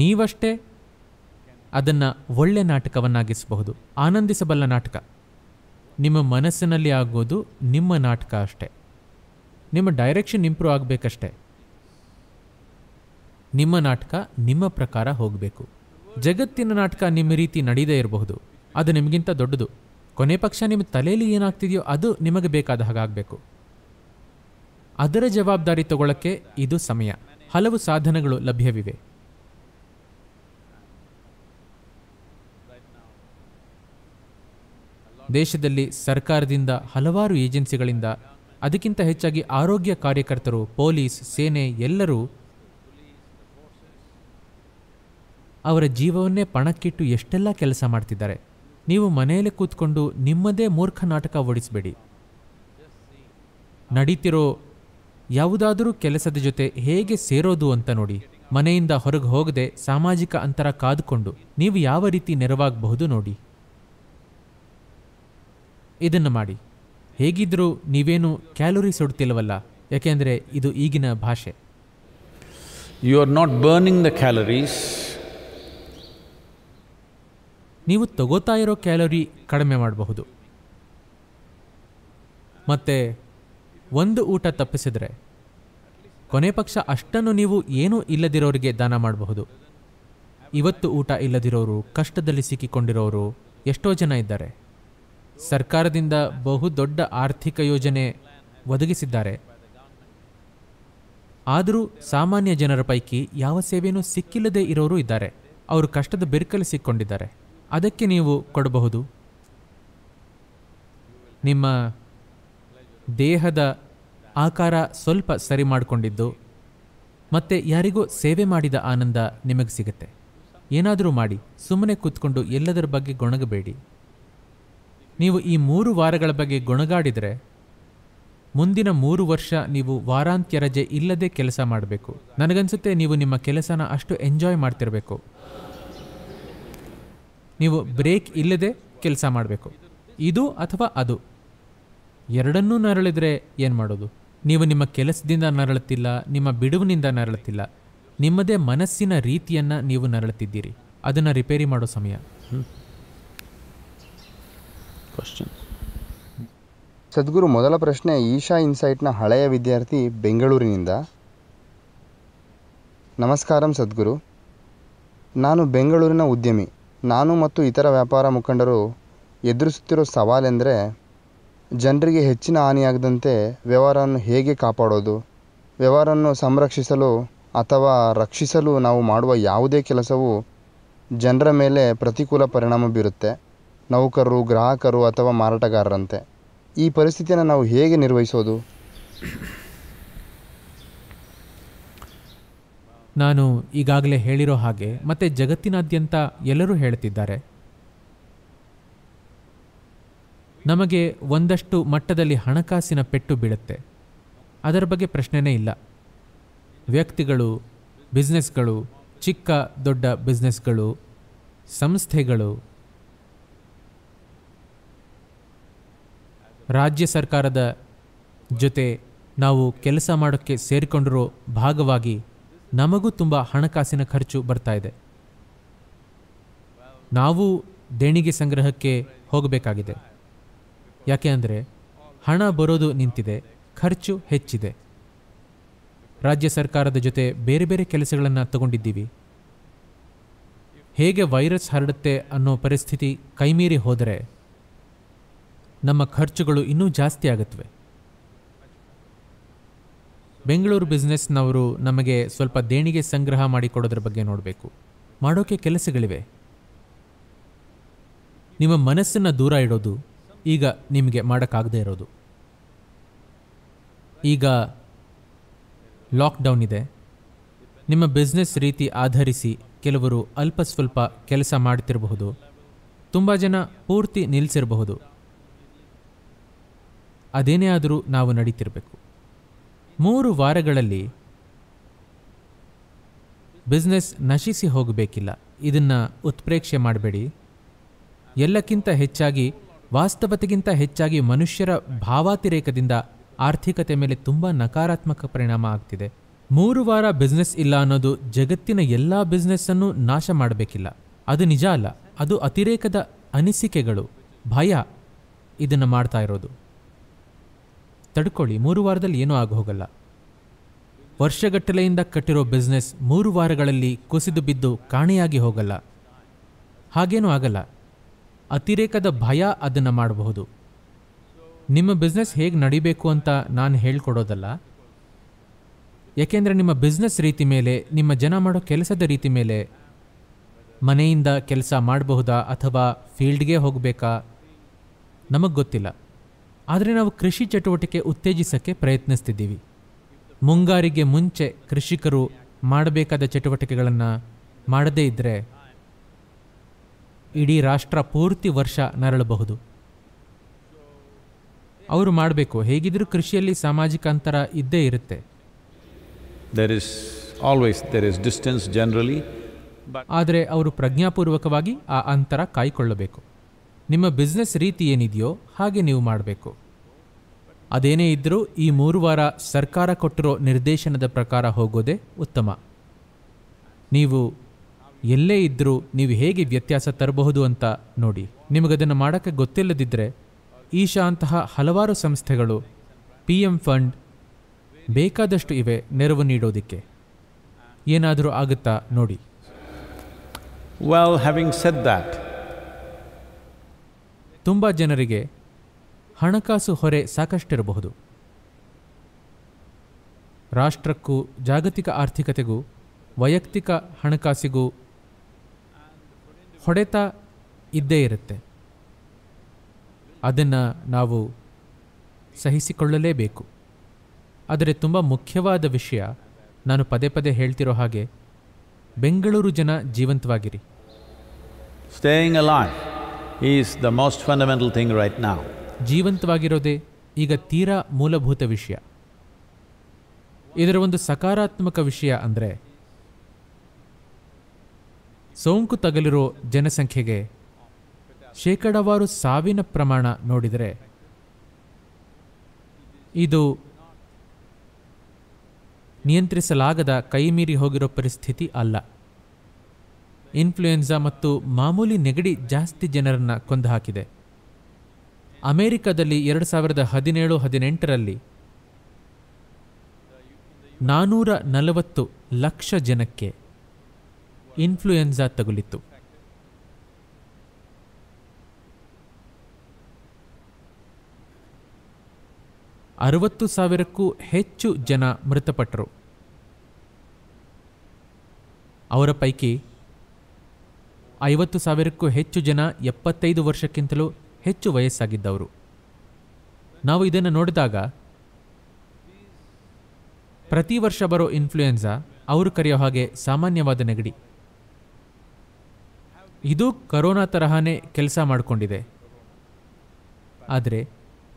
ನೀವಷ್ಟೇ ಅದನ್ನು ಒಳ್ಳೆ ನಾಟಕವನ್ನಾಗಿಸಬಹುದು ಆನಂದಿಸಬಲ್ಲ ನಾಟಕ ನಿಮ್ಮ ಮನಸ್ಸಿನಲ್ಲಿ ಆಗೋದು ನಿಮ್ಮ ನಾಟಕ ಅಷ್ಟೆ ನಿಮ್ಮ ಡೈರೆಕ್ಷನ್ ಇಂಪ್ರೂವ್ ಆಗಬೇಕಷ್ಟೆ ನಿಮ್ಮ ನಾಟಕ ನಿಮ್ಮ ಪ್ರಕಾರ ಹೋಗಬೇಕು ಜಗತ್ತಿನ ನಾಟಕ ನಿಮ್ಮ ರೀತಿ ನಡೀದೇ ಇರಬಹುದು ಅದು ನಿಮಗಿಂತ ದೊಡ್ಡದು ಕೊನೆ ಪಕ್ಷ ನಿಮ್ಮ ತಲೆಯಲ್ಲಿ ಏನಾಗ್ತಿದೆಯೋ ಅದು ನಿಮಗೆ ಬೇಕಾದ ಹಾಗಾಗಬೇಕು ಅದರ ಜವಾಬ್ದಾರಿ ತಗೊಳ್ಳಕ್ಕೆ ಇದು ಸಮಯ ಹಲವು ಸಾಧನಗಳು ಲಭ್ಯವಿವೆ ದೇಶದಲ್ಲಿ ಸರ್ಕಾರದಿಂದ ಹಲವಾರು ಏಜೆನ್ಸಿಗಳಿಂದ ಅದಕ್ಕಿಂತ ಹೆಚ್ಚಾಗಿ ಆರೋಗ್ಯ ಕಾರ್ಯಕರ್ತರು ಪೊಲೀಸ್ ಸೇನೆ ಎಲ್ಲರೂ ಅವರ ಜೀವವನ್ನೇ ಪಣಕ್ಕಿಟ್ಟು ಎಷ್ಟೆಲ್ಲ ಕೆಲಸ ಮಾಡ್ತಿದ್ದಾರೆ ನೀವು ಮನೆಯಲ್ಲೇ ಕೂತ್ಕೊಂಡು ನಿಮ್ಮದೇ ಮೂರ್ಖ ನಾಟಕ ಓಡಿಸಬೇಡಿ ನಡೀತಿರೋ ಯಾವುದಾದರೂ ಕೆಲಸದ ಜೊತೆ ಹೇಗೆ ಸೇರೋದು ಅಂತ ನೋಡಿ ಮನೆಯಿಂದ ಹೊರಗೆ ಹೋಗದೆ ಸಾಮಾಜಿಕ ಅಂತರ ಕಾದುಕೊಂಡು ನೀವು ಯಾವ ರೀತಿ ನೆರವಾಗಬಹುದು ನೋಡಿ ಇದನ್ನು ಮಾಡಿ ಹೇಗಿದ್ದರೂ ನೀವೇನು ಕ್ಯಾಲೋರಿ ಸುಡ್ತಿಲ್ಲವಲ್ಲ ಯಾಕೆಂದರೆ ಇದು ಈಗಿನ ಭಾಷೆ you are not burning the calories ನೀವು ತಗೋತಾ ಇರೋ ಕ್ಯಾಲೋರಿ ಕಡಿಮೆ ಮಾಡಬಹುದು ಮತ್ತು ಒಂದು ಊಟ ತಪ್ಪಿಸಿದರೆ ಕೊನೆ ಪಕ್ಷ ಅಷ್ಟನ್ನು ನೀವು ಏನೂ ಇಲ್ಲದಿರೋರಿಗೆ ದಾನ ಮಾಡಬಹುದು ಇವತ್ತು ಊಟ ಇಲ್ಲದಿರೋರು ಕಷ್ಟದಲ್ಲಿ ಸಿಕ್ಕಿಕೊಂಡಿರೋರು ಎಷ್ಟೋ ಜನ ಇದ್ದಾರೆ ಸರ್ಕಾರದಿಂದ ಬಹುದೊಡ್ಡ ಆರ್ಥಿಕ ಯೋಜನೆ ಒದಗಿಸಿದ್ದಾರೆ ಆದರೂ ಸಾಮಾನ್ಯ ಜನರ ಪೈಕಿ ಯಾವ ಸೇವೆಯೂ ಸಿಕ್ಕಿಲ್ಲದೆ ಇರೋರು ಇದ್ದಾರೆ ಅವರು ಕಷ್ಟದ ಬಿರುಕಲು ಸಿಕ್ಕೊಂಡಿದ್ದಾರೆ ಅದಕ್ಕೆ ನೀವು ಕೊಡಬಹುದು ನಿಮ್ಮ ದೇಹದ ಆಕಾರ ಸ್ವಲ್ಪ ಸರಿ ಮಾಡಿಕೊಂಡಿದ್ದು ಮತ್ತೆ ಯಾರಿಗೂ ಸೇವೆ ಮಾಡಿದ ಆನಂದ ನಿಮಗೆ ಸಿಗುತ್ತೆ ಏನಾದರೂ ಮಾಡಿ ಸುಮ್ಮನೆ ಕೂತ್ಕೊಂಡು ಎಲ್ಲದರ ಬಗ್ಗೆ ಗೊಣಗಬೇಡಿ ನೀವು ಈ ಮೂರು ವಾರಗಳ ಬಗ್ಗೆ ಗೊಣಗಾಡಿದರೆ ಮುಂದಿನ ಮೂರು ವರ್ಷ ನೀವು ವಾರಾಂತ್ಯ ರಜೆ ಇಲ್ಲದೆ ಕೆಲಸ ಮಾಡಬೇಕು ನನಗನ್ಸುತ್ತೆ ನೀವು ನಿಮ್ಮ ಕೆಲಸನ ಅಷ್ಟು ಎಂಜಾಯ್ ಮಾಡ್ತಿರಬೇಕು ನೀವು ಬ್ರೇಕ್ ಇಲ್ಲದೆ ಕೆಲಸ ಮಾಡಬೇಕು ಇದು ಅಥವಾ ಅದು ಎರಡನ್ನೂ ನರಳಿದರೆ ಏನು ಮಾಡೋದು ನೀವು ನಿಮ್ಮ ಕೆಲಸದಿಂದ ನರಳುತ್ತಿಲ್ಲ ನಿಮ್ಮ ಬಿಡುವಿನಿಂದ ನರಳುತ್ತಿಲ್ಲ ನಿಮ್ಮದೇ ಮನಸ್ಸಿನ ರೀತಿಯನ್ನು ನೀವು ನರಳುತ್ತಿದ್ದೀರಿ ಅದನ್ನು ರಿಪೇರಿ ಮಾಡೋ ಸಮಯ ಕ್ವಶನ್ ಸದ್ಗುರು ಮೊದಲ ಪ್ರಶ್ನೆ ಈಶಾ ಇನ್ಸೈಟ್ನ ಹಳೆಯ ವಿದ್ಯಾರ್ಥಿ ಬೆಂಗಳೂರಿನಿಂದ ನಮಸ್ಕಾರಂ ಸದ್ಗುರು ನಾನು ಬೆಂಗಳೂರಿನ ಉದ್ಯಮಿ ನಾನು ಮತ್ತು ಇತರ ವ್ಯಾಪಾರ ಮುಖಂಡರು ಎದುರಿಸುತ್ತಿರೋ ಸವಾಲೆಂದರೆ ಜನರಿಗೆ ಹೆಚ್ಚಿನ ಹಾನಿಯಾಗದಂತೆ ವ್ಯವಹಾರವನ್ನು ಹೇಗೆ ಕಾಪಾಡೋದು ವ್ಯವಹಾರವನ್ನು ಸಂರಕ್ಷಿಸಲು ಅಥವಾ ರಕ್ಷಿಸಲು ನಾವು ಮಾಡುವ ಯಾವುದೇ ಕೆಲಸವು ಜನರ ಮೇಲೆ ಪ್ರತಿಕೂಲ ಪರಿಣಾಮ ಬೀರುತ್ತೆ ನೌಕರರು ಗ್ರಾಹಕರು ಅಥವಾ ಮಾರಾಟಗಾರರಂತೆ ಈ ಪರಿಸ್ಥಿತಿಯನ್ನು ನಾವು ಹೇಗೆ ನಿರ್ವಹಿಸೋದು ನಾನು ಈಗಾಗಲೇ ಹೇಳಿರೋ ಹಾಗೆ ಮತ್ತೆ ಜಗತ್ತಿನಾದ್ಯಂತ ಎಲ್ಲರೂ ಹೇಳ್ತಿದ್ದಾರೆ ನಮಗೆ ಒಂದಷ್ಟು ಮಟ್ಟದಲ್ಲಿ ಹಣಕಾಸಿನ ಪೆಟ್ಟು ಬೀಳುತ್ತೆ ಅದರ ಬಗ್ಗೆ ಪ್ರಶ್ನೆನೇ ಇಲ್ಲ ವ್ಯಕ್ತಿಗಳು ಬಿಸ್ನೆಸ್ಗಳು ಚಿಕ್ಕ ದೊಡ್ಡ ಬಿಸ್ನೆಸ್ಗಳು ಸಂಸ್ಥೆಗಳು ರಾಜ್ಯ ಸರ್ಕಾರದ ಜೊತೆ ನಾವು ಕೆಲಸ ಮಾಡೋಕ್ಕೆ ಸೇರಿಕೊಂಡಿರೋ ಭಾಗವಾಗಿ ನಮಗೂ ತುಂಬ ಹಣಕಾಸಿನ ಖರ್ಚು ಬರ್ತಾ ಇದೆ ನಾವು ದೇಣಿಗೆ ಸಂಗ್ರಹಕ್ಕೆ ಹೋಗಬೇಕಾಗಿದೆ ಯಾಕೆ ಅಂದರೆ ಹಣ ಬರೋದು ನಿಂತಿದೆ ಖರ್ಚು ಹೆಚ್ಚಿದೆ ರಾಜ್ಯ ಸರ್ಕಾರದ ಜೊತೆ ಬೇರೆ ಬೇರೆ ಕೆಲಸಗಳನ್ನು ತಗೊಂಡಿದ್ದೀವಿ ಹೇಗೆ ವೈರಸ್ ಹರಡುತ್ತೆ ಅನ್ನೋ ಪರಿಸ್ಥಿತಿ ಕೈಮೀರಿ ಹೋದರೆ ನಮ್ಮ ಖರ್ಚುಗಳು ಇನ್ನೂ ಜಾಸ್ತಿ ಆಗುತ್ತವೆ ಬೆಂಗಳೂರು ಬಿಸ್ನೆಸ್ನವರು ನಮಗೆ ಸ್ವಲ್ಪ ದೇಣಿಗೆ ಸಂಗ್ರಹ ಮಾಡಿಕೊಡೋದ್ರ ಬಗ್ಗೆ ನೋಡಬೇಕು ಮಾಡೋಕೆ ಕೆಲಸಗಳಿವೆ ನಿಮ್ಮ ಮನಸ್ಸನ್ನು ದೂರ ಇಡೋದು ಈಗ ನಿಮಗೆ ಮಾಡೋಕ್ಕಾಗದೇ ಇರೋದು ಈಗ ಲಾಕ್ಡೌನ್ ಇದೆ ನಿಮ್ಮ ಬಿಸ್ನೆಸ್ ರೀತಿ ಆಧರಿಸಿ ಕೆಲವರು ಅಲ್ಪ ಸ್ವಲ್ಪ ಕೆಲಸ ಮಾಡ್ತಿರಬಹುದು ತುಂಬ ಜನ ಪೂರ್ತಿ ನಿಲ್ಲಿಸಿರಬಹುದು ಅದೇನೇ ಆದರೂ ನಾವು ನಡೀತಿರಬೇಕು ಮೂರು ವಾರಗಳಲ್ಲಿ ಬಿಸ್ನೆಸ್ ನಶಿಸಿ ಹೋಗಬೇಕಿಲ್ಲ ಇದನ್ನು ಉತ್ಪ್ರೇಕ್ಷೆ ಮಾಡಬೇಡಿ ಎಲ್ಲಕ್ಕಿಂತ ಹೆಚ್ಚಾಗಿ ವಾಸ್ತವತೆಗಿಂತ ಹೆಚ್ಚಾಗಿ ಮನುಷ್ಯರ ಭಾವಾತಿರೇಕದಿಂದ ಆರ್ಥಿಕತೆ ಮೇಲೆ ತುಂಬ ನಕಾರಾತ್ಮಕ ಪರಿಣಾಮ ಆಗ್ತಿದೆ ಮೂರು ವಾರ ಬಿಸ್ನೆಸ್ ಇಲ್ಲ ಅನ್ನೋದು ಜಗತ್ತಿನ ಎಲ್ಲ ಬಿಸ್ನೆಸ್ಸನ್ನು ನಾಶ ಮಾಡಬೇಕಿಲ್ಲ ಅದು ನಿಜ ಅಲ್ಲ ಅದು ಅತಿರೇಕದ ಅನಿಸಿಕೆಗಳು ಭಯ ಇದನ್ನು ಮಾಡ್ತಾ ಇರೋದು ತಡ್ಕೊಳ್ಳಿ ಮೂರು ವಾರದಲ್ಲಿ ಏನೂ ಆಗೋಗಲ್ಲ ವರ್ಷಗಟ್ಟಲೆಯಿಂದ ಕಟ್ಟಿರೋ ಬಿಸ್ನೆಸ್ ಮೂರು ವಾರಗಳಲ್ಲಿ ಕುಸಿದು ಬಿದ್ದು ಕಾಣೆಯಾಗಿ ಹೋಗಲ್ಲ ಹಾಗೇನೂ ಆಗಲ್ಲ ಅತಿರೇಕದ ಭಯ ಅದನ್ನು ಮಾಡಬಹುದು ನಿಮ್ಮ ಬಿಸ್ನೆಸ್ ಹೇಗೆ ನಡಿಬೇಕು ಅಂತ ನಾನು ಹೇಳ್ಕೊಡೋದಲ್ಲ ಏಕೆಂದರೆ ನಿಮ್ಮ ಬಿಸ್ನೆಸ್ ರೀತಿ ಮೇಲೆ ನಿಮ್ಮ ಜನ ಮಾಡೋ ಕೆಲಸದ ರೀತಿ ಮೇಲೆ ಮನೆಯಿಂದ ಕೆಲಸ ಮಾಡಬಹುದಾ ಅಥವಾ ಫೀಲ್ಡ್ಗೆ ಹೋಗಬೇಕಾ ನಮಗೆ ಗೊತ್ತಿಲ್ಲ ಆದರೆ ನಾವು ಕೃಷಿ ಚಟುವಟಿಕೆ ಉತ್ತೇಜಿಸಕ್ಕೆ ಪ್ರಯತ್ನಿಸ್ತಿದ್ದೀವಿ ಮುಂಗಾರಿಗೆ ಮುಂಚೆ ಕೃಷಿಕರು ಮಾಡಬೇಕಾದ ಚಟುವಟಿಕೆಗಳನ್ನು ಮಾಡದೇ ಇದ್ದರೆ ಇಡೀ ರಾಷ್ಟ್ರ ಪೂರ್ತಿ ವರ್ಷ ನರಳಬಹುದು ಅವರು ಮಾಡಬೇಕು ಹೇಗಿದ್ರು ಕೃಷಿಯಲ್ಲಿ ಸಾಮಾಜಿಕ ಅಂತರ ಇದ್ದೇ ಇರುತ್ತೆ there is always there is distance generally ಆದರೆ ಅವರು ಪ್ರಜ್ಞಾಪೂರ್ವಕವಾಗಿ ಆ ಅಂತರ ಕಾಯ್ಕೊಳ್ಳಬೇಕು ನಿಮ್ಮ ಬಿಸ್ನೆಸ್ ರೀತಿ ಏನಿದೆಯೋ ಹಾಗೆ ನೀವು ಮಾಡಬೇಕು ಅದೇನೇ ಇದ್ದರೂ ಈ ಮೂರು ವಾರ ಸರ್ಕಾರ ಕೊಟ್ಟಿರೋ ನಿರ್ದೇಶನದ ಪ್ರಕಾರ ಹೋಗೋದೇ ಉತ್ತಮ ನೀವು ಎಲ್ಲೇ ಇದ್ದರೂ ನೀವು ಹೇಗೆ ವ್ಯತ್ಯಾಸ ತರಬಹುದು ಅಂತ ನೋಡಿ ನಿಮಗದನ್ನು ಮಾಡೋಕ್ಕೆ ಗೊತ್ತಿಲ್ಲದಿದ್ದರೆ ಈಶಾ ಅಂತಹ ಹಲವಾರು ಸಂಸ್ಥೆಗಳು ಪಿ ಎಂ ಫಂಡ್ ಬೇಕಾದಷ್ಟು ಇವೆ ನೆರವು ನೀಡೋದಕ್ಕೆ ಏನಾದರೂ ಆಗುತ್ತಾ ನೋಡಿ well ಹ್ಯಾವಿಂಗ್ ಸೆಟ್ that ತುಂಬ ಜನರಿಗೆ ಹಣಕಾಸು ಹೊರೆ ಸಾಕಷ್ಟಿರಬಹುದು ರಾಷ್ಟ್ರಕ್ಕೂ ಜಾಗತಿಕ ಆರ್ಥಿಕತೆಗೂ ವೈಯಕ್ತಿಕ ಹಣಕಾಸಿಗೂ ಹೊಡೆತ ಇದ್ದೇ ಇರುತ್ತೆ ಅದನ್ನು ನಾವು ಸಹಿಸಿಕೊಳ್ಳಲೇಬೇಕು ಆದರೆ ತುಂಬ ಮುಖ್ಯವಾದ ವಿಷಯ ನಾನು ಪದೇ ಪದೇ ಹೇಳ್ತಿರೋ ಹಾಗೆ ಬೆಂಗಳೂರು ಜನ ಜೀವಂತವಾಗಿರಿ staying uh is the most fundamental thing right ನಾವು ಜೀವಂತವಾಗಿರೋದೇ ಈಗ ತೀರಾ ಮೂಲಭೂತ ವಿಷಯ ಇದರ ಒಂದು ಸಕಾರಾತ್ಮಕ ವಿಷಯ ಅಂದರೆ ಸೋಂಕು ತಗಲಿರೋ ಜನಸಂಖ್ಯೆಗೆ ಶೇಕಡಾವಾರು ಸಾವಿನ ಪ್ರಮಾಣ ನೋಡಿದರೆ ಇದು ನಿಯಂತ್ರಿಸಲಾಗದ ಕೈಮೀರಿ ಹೋಗಿರೋ ಪರಿಸ್ಥಿತಿ ಅಲ್ಲ ಇನ್ಫ್ಲುಯೆನ್ಸಾ ಮತ್ತು ಮಾಮೂಲಿ ನೆಗಡಿ ಜಾಸ್ತಿ ಜನರನ್ನು ಕೊಂದು ಹಾಕಿದೆ ಅಮೆರಿಕದಲ್ಲಿ ಎರಡು ಸಾವಿರದ ಹದಿನೇಳು ಹದಿನೆಂಟರಲ್ಲಿ ನಾನೂರ ನಲವತ್ತು ಲಕ್ಷ ಜನಕ್ಕೆ ಇನ್ಫ್ಲುಯೆನ್ಸಾ ತಗುಲಿತ್ತು ಅರವತ್ತು ಸಾವಿರಕ್ಕೂ ಹೆಚ್ಚು ಜನ ಮೃತಪಟ್ಟರು ಅವರ ಪೈಕಿ ಐವತ್ತು ಸಾವಿರಕ್ಕೂ ಹೆಚ್ಚು ಜನ ಎಪ್ಪತ್ತೈದು ವರ್ಷಕ್ಕಿಂತಲೂ ಹೆಚ್ಚು ವಯಸ್ಸಾಗಿದ್ದವರು ನಾವು ಇದನ್ನು ನೋಡಿದಾಗ ಪ್ರತಿ ವರ್ಷ ಬರೋ ಇನ್ಫ್ಲೂಯೆನ್ಸಾ ಅವರು ಕರೆಯೋ ಹಾಗೆ ಸಾಮಾನ್ಯವಾದ ನೆಗಡಿ ಇದು ಕರೋನಾ ತರಹನೇ ಕೆಲಸ ಮಾಡಿಕೊಂಡಿದೆ ಆದರೆ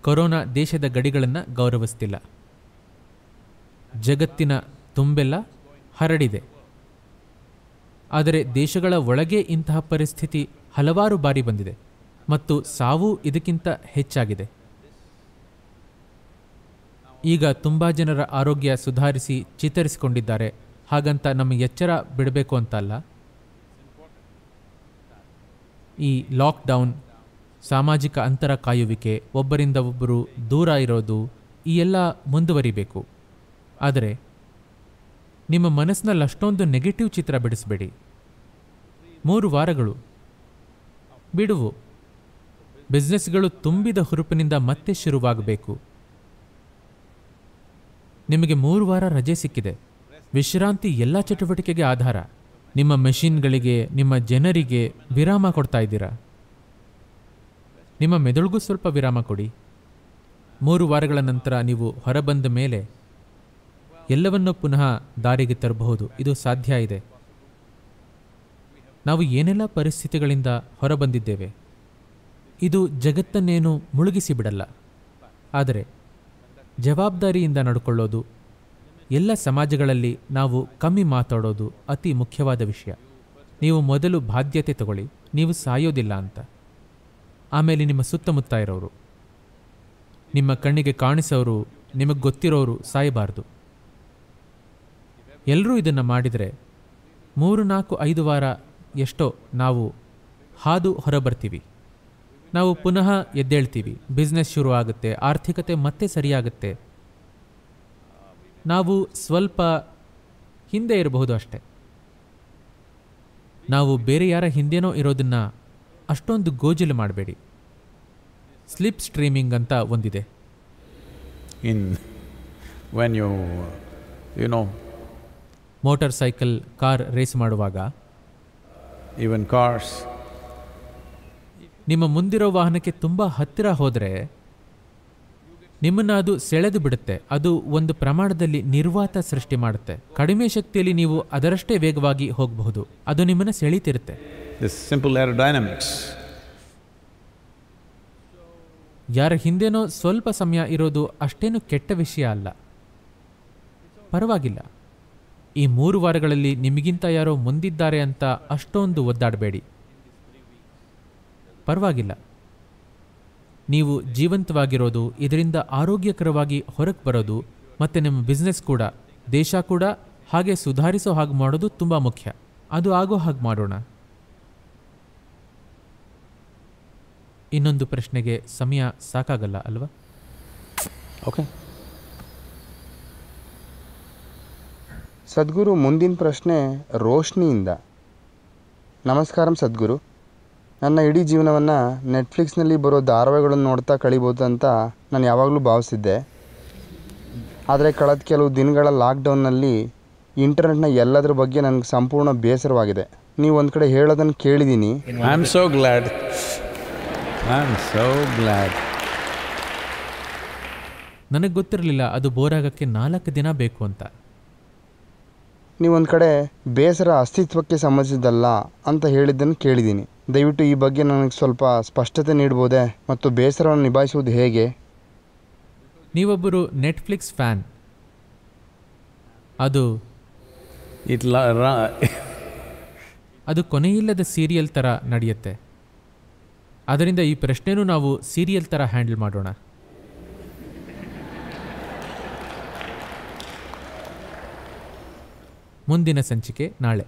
ಕರೋನಾ ದೇಶದ ಗಡಿಗಳನ್ನು ಗೌರವಿಸ್ತಿಲ್ಲ ಜಗತ್ತಿನ ತುಂಬೆಲ್ಲ ಹರಡಿದೆ ಆದರೆ ದೇಶಗಳ ಒಳಗೆ ಇಂತಹ ಪರಿಸ್ಥಿತಿ ಹಲವಾರು ಬಾರಿ ಬಂದಿದೆ ಮತ್ತು ಸಾವು ಇದಕ್ಕಿಂತ ಹೆಚ್ಚಾಗಿದೆ ಈಗ ತುಂಬ ಜನರ ಆರೋಗ್ಯ ಸುಧಾರಿಸಿ ಚೇತರಿಸಿಕೊಂಡಿದ್ದಾರೆ ಹಾಗಂತ ನಮ್ಮ ಎಚ್ಚರ ಬಿಡಬೇಕು ಅಂತಲ್ಲ ಈ ಲಾಕ್ಡೌನ್ ಸಾಮಾಜಿಕ ಅಂತರ ಕಾಯುವಿಕೆ ಒಬ್ಬರಿಂದ ಒಬ್ಬರು ದೂರ ಇರೋದು ಈ ಎಲ್ಲ ಮುಂದುವರಿಬೇಕು ಆದರೆ ನಿಮ್ಮ ಮನಸ್ಸಿನಲ್ಲಿ ಅಷ್ಟೊಂದು ನೆಗೆಟಿವ್ ಚಿತ್ರ ಬಿಡಿಸಬೇಡಿ ಮೂರು ವಾರಗಳು ಬಿಡುವು ಬಿಸ್ನೆಸ್ಗಳು ತುಂಬಿದ ಹುರುಪಿನಿಂದ ಮತ್ತೆ ಶುರುವಾಗಬೇಕು ನಿಮಗೆ ಮೂರು ವಾರ ರಜೆ ಸಿಕ್ಕಿದೆ ವಿಶ್ರಾಂತಿ ಎಲ್ಲ ಚಟುವಟಿಕೆಗೆ ಆಧಾರ ನಿಮ್ಮ ಮೆಷಿನ್ಗಳಿಗೆ ನಿಮ್ಮ ಜನರಿಗೆ ವಿರಾಮ ಕೊಡ್ತಾ ಇದ್ದೀರಾ ನಿಮ್ಮ ಮೆದುಳಿಗೂ ಸ್ವಲ್ಪ ವಿರಾಮ ಕೊಡಿ ಮೂರು ವಾರಗಳ ನಂತರ ನೀವು ಹೊರಬಂದ ಮೇಲೆ ಎಲ್ಲವನ್ನೂ ಪುನಃ ದಾರಿಗೆ ತರಬಹುದು ಇದು ಸಾಧ್ಯ ಇದೆ ನಾವು ಏನೆಲ್ಲ ಪರಿಸ್ಥಿತಿಗಳಿಂದ ಹೊರಬಂದಿದ್ದೇವೆ ಇದು ಜಗತ್ತನ್ನೇನು ಮುಳುಗಿಸಿ ಬಿಡಲ್ಲ ಆದರೆ ಜವಾಬ್ದಾರಿಯಿಂದ ನಡ್ಕೊಳ್ಳೋದು ಎಲ್ಲ ಸಮಾಜಗಳಲ್ಲಿ ನಾವು ಕಮ್ಮಿ ಮಾತಾಡೋದು ಅತಿ ಮುಖ್ಯವಾದ ವಿಷಯ ನೀವು ಮೊದಲು ಬಾಧ್ಯತೆ ತಗೊಳ್ಳಿ ನೀವು ಸಾಯೋದಿಲ್ಲ ಅಂತ ಆಮೇಲೆ ನಿಮ್ಮ ಸುತ್ತಮುತ್ತ ಇರೋರು ನಿಮ್ಮ ಕಣ್ಣಿಗೆ ಕಾಣಿಸೋರು ನಿಮಗೆ ಗೊತ್ತಿರೋರು ಸಾಯಬಾರ್ದು ಎಲ್ಲರೂ ಇದನ್ನು ಮಾಡಿದರೆ ಮೂರು ನಾಲ್ಕು ಐದು ವಾರ ಎಷ್ಟೋ ನಾವು ಹಾದು ಹೊರಬರ್ತೀವಿ ನಾವು ಪುನಃ ಎದ್ದೇಳ್ತೀವಿ ಬಿಸ್ನೆಸ್ ಶುರು ಆಗುತ್ತೆ ಆರ್ಥಿಕತೆ ಮತ್ತೆ ಸರಿಯಾಗುತ್ತೆ ನಾವು ಸ್ವಲ್ಪ ಹಿಂದೆ ಇರಬಹುದು ಅಷ್ಟೆ ನಾವು ಬೇರೆ ಯಾರ ಹಿಂದೆನೋ ಇರೋದನ್ನು ಅಷ್ಟೊಂದು ಗೋಜಿಲು ಮಾಡಬೇಡಿ ಸ್ಲಿಪ್ ಸ್ಟ್ರೀಮಿಂಗ್ ಅಂತ ಒಂದಿದೆ in when you you know motorcycle car race ಮಾಡುವಾಗ ಈವನ್ ಕಾರ್ಸ್ ನಿಮ್ಮ ಮುಂದಿರೋ ವಾಹನಕ್ಕೆ ತುಂಬ ಹತ್ತಿರ ಹೋದರೆ ನಿಮ್ಮನ್ನು ಅದು ಸೆಳೆದು ಬಿಡುತ್ತೆ ಅದು ಒಂದು ಪ್ರಮಾಣದಲ್ಲಿ ನಿರ್ವಾತ ಸೃಷ್ಟಿ ಮಾಡುತ್ತೆ ಕಡಿಮೆ ಶಕ್ತಿಯಲ್ಲಿ ನೀವು ಅದರಷ್ಟೇ ವೇಗವಾಗಿ ಹೋಗಬಹುದು ಅದು ನಿಮ್ಮನ್ನು ಸೆಳೀತಿರುತ್ತೆ ಸಿಂಪಲ್ ಏರೋಡೈನಮಿಕ್ಸ್ ಯಾರ ಹಿಂದೆನೋ ಸ್ವಲ್ಪ ಸಮಯ ಇರೋದು ಅಷ್ಟೇನು ಕೆಟ್ಟ ವಿಷಯ ಅಲ್ಲ ಪರವಾಗಿಲ್ಲ ಈ ಮೂರು ವಾರಗಳಲ್ಲಿ ನಿಮಗಿಂತ ಯಾರೋ ಮುಂದಿದ್ದಾರೆ ಅಂತ ಅಷ್ಟೊಂದು ಒದ್ದಾಡಬೇಡಿ ಪರವಾಗಿಲ್ಲ ನೀವು ಜೀವಂತವಾಗಿರೋದು ಇದರಿಂದ ಆರೋಗ್ಯಕರವಾಗಿ ಹೊರಗೆ ಬರೋದು ಮತ್ತು ನಿಮ್ಮ ಬಿಸ್ನೆಸ್ ಕೂಡ ದೇಶ ಕೂಡ ಹಾಗೆ ಸುಧಾರಿಸೋ ಹಾಗೆ ಮಾಡೋದು ತುಂಬ ಮುಖ್ಯ ಅದು ಆಗೋ ಹಾಗೆ ಮಾಡೋಣ ಇನ್ನೊಂದು ಪ್ರಶ್ನೆಗೆ ಸಮಯ ಸಾಕಾಗಲ್ಲ ಅಲ್ವಾ ಓಕೆ ಸದ್ಗುರು ಮುಂದಿನ ಪ್ರಶ್ನೆ ರೋಶ್ನಿಯಿಂದ ನಮಸ್ಕಾರಂ ಸದ್ಗುರು ನನ್ನ ಇಡೀ ಜೀವನವನ್ನು ನೆಟ್ಫ್ಲಿಕ್ಸ್ನಲ್ಲಿ ಬರೋ ಧಾರಾವಾಹಿಗಳನ್ನು ನೋಡ್ತಾ ಕಳಿಬೋದು ಅಂತ ನಾನು ಯಾವಾಗಲೂ ಭಾವಿಸಿದ್ದೆ ಆದರೆ ಕಳೆದ ಕೆಲವು ದಿನಗಳ ಲಾಕ್ಡೌನ್ನಲ್ಲಿ ಇಂಟರ್ನೆಟ್ನ ಎಲ್ಲದರ ಬಗ್ಗೆ ನನಗೆ ಸಂಪೂರ್ಣ ಬೇಸರವಾಗಿದೆ ನೀವು ಒಂದು ಕಡೆ ಹೇಳೋದನ್ನು ಕೇಳಿದ್ದೀನಿ I am so glad I so glad ನನಗೆ ಗೊತ್ತಿರಲಿಲ್ಲ ಅದು ಬೋರ್ ಆಗೋಕ್ಕೆ ನಾಲ್ಕು ದಿನ ಬೇಕು ಅಂತ ನೀವೊಂದು ಕಡೆ ಬೇಸರ ಅಸ್ತಿತ್ವಕ್ಕೆ ಸಂಬಂಧಿಸಿದ್ದಲ್ಲ ಅಂತ ಹೇಳಿದ್ದನ್ನು ಕೇಳಿದ್ದೀನಿ ದಯವಿಟ್ಟು ಈ ಬಗ್ಗೆ ನನಗೆ ಸ್ವಲ್ಪ ಸ್ಪಷ್ಟತೆ ನೀಡ್ಬೋದೇ ಮತ್ತು ಬೇಸರವನ್ನು ನಿಭಾಯಿಸುವುದು ಹೇಗೆ ನೀವೊಬ್ಬರು ನೆಟ್ಫ್ಲಿಕ್ಸ್ ಫ್ಯಾನ್ ಅದು ಇಟ್ಲ ಅದು ಕೊನೆಯಿಲ್ಲದ ಸೀರಿಯಲ್ ಥರ ನಡೆಯುತ್ತೆ ಅದರಿಂದ ಈ ಪ್ರಶ್ನೆನೂ ನಾವು ಸೀರಿಯಲ್ ಥರ ಹ್ಯಾಂಡಲ್ ಮಾಡೋಣ ಮುಂದಿನ ಸಂಚಿಕೆ ನಾಳೆ